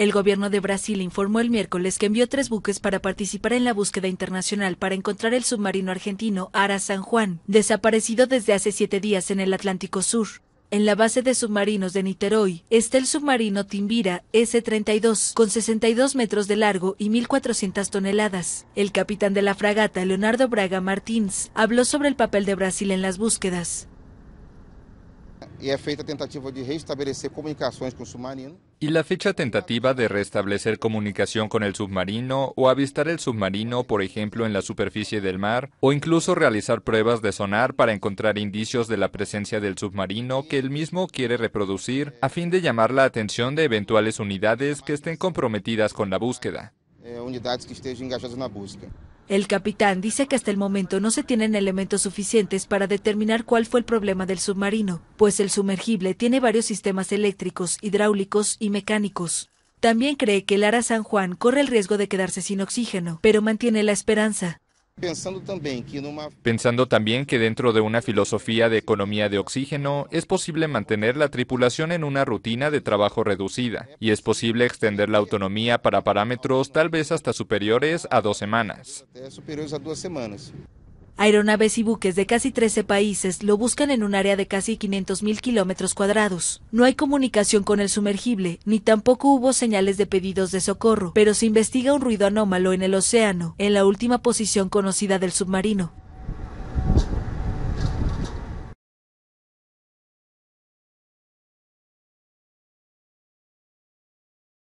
El gobierno de Brasil informó el miércoles que envió tres buques para participar en la búsqueda internacional para encontrar el submarino argentino Ara San Juan, desaparecido desde hace siete días en el Atlántico Sur. En la base de submarinos de Niterói está el submarino Timbira S-32, con 62 metros de largo y 1.400 toneladas. El capitán de la fragata, Leonardo Braga Martins, habló sobre el papel de Brasil en las búsquedas. ¿Y la fecha tentativa de restablecer comunicación con el submarino o avistar el submarino, por ejemplo, en la superficie del mar, o incluso realizar pruebas de sonar para encontrar indicios de la presencia del submarino que él mismo quiere reproducir a fin de llamar la atención de eventuales unidades que estén comprometidas con la búsqueda? Eh, la búsqueda. El capitán dice que hasta el momento no se tienen elementos suficientes para determinar cuál fue el problema del submarino, pues el sumergible tiene varios sistemas eléctricos, hidráulicos y mecánicos. También cree que el ARA San Juan corre el riesgo de quedarse sin oxígeno, pero mantiene la esperanza. Pensando también que dentro de una filosofía de economía de oxígeno es posible mantener la tripulación en una rutina de trabajo reducida y es posible extender la autonomía para parámetros tal vez hasta superiores a dos semanas. Aeronaves y buques de casi 13 países lo buscan en un área de casi mil kilómetros cuadrados. No hay comunicación con el sumergible, ni tampoco hubo señales de pedidos de socorro, pero se investiga un ruido anómalo en el océano, en la última posición conocida del submarino.